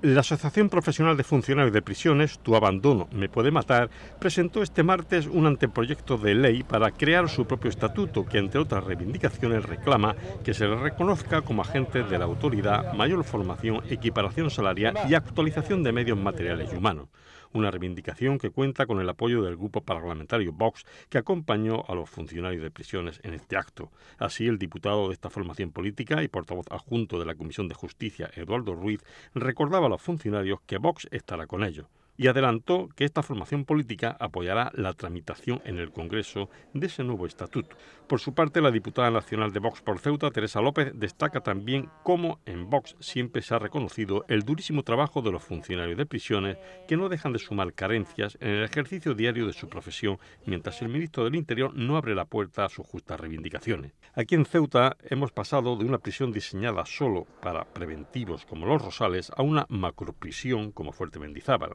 La Asociación Profesional de Funcionarios de Prisiones, Tu Abandono Me Puede Matar, presentó este martes un anteproyecto de ley para crear su propio estatuto que, entre otras reivindicaciones, reclama que se le reconozca como agente de la autoridad, mayor formación, equiparación salarial y actualización de medios materiales y humanos una reivindicación que cuenta con el apoyo del grupo parlamentario Vox, que acompañó a los funcionarios de prisiones en este acto. Así, el diputado de esta formación política y portavoz adjunto de la Comisión de Justicia, Eduardo Ruiz, recordaba a los funcionarios que Vox estará con ellos y adelantó que esta formación política apoyará la tramitación en el Congreso de ese nuevo estatuto. Por su parte, la diputada nacional de Vox por Ceuta, Teresa López, destaca también cómo en Vox siempre se ha reconocido el durísimo trabajo de los funcionarios de prisiones que no dejan de sumar carencias en el ejercicio diario de su profesión, mientras el ministro del Interior no abre la puerta a sus justas reivindicaciones. Aquí en Ceuta hemos pasado de una prisión diseñada solo para preventivos como los Rosales a una macroprisión como Fuerte Mendizábal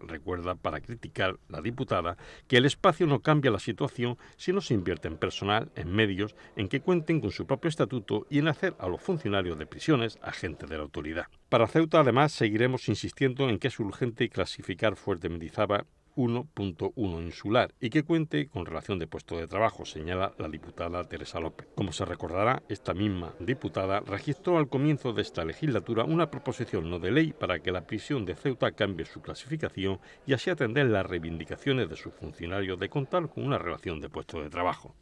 para criticar la diputada, que el espacio no cambia la situación si no se invierte en personal, en medios, en que cuenten con su propio estatuto y en hacer a los funcionarios de prisiones agentes de la autoridad. Para Ceuta, además, seguiremos insistiendo en que es urgente clasificar Fuerte zaba. 1.1 insular y que cuente con relación de puesto de trabajo, señala la diputada Teresa López. Como se recordará, esta misma diputada registró al comienzo de esta legislatura una proposición no de ley para que la prisión de Ceuta cambie su clasificación y así atender las reivindicaciones de sus funcionarios de contar con una relación de puesto de trabajo.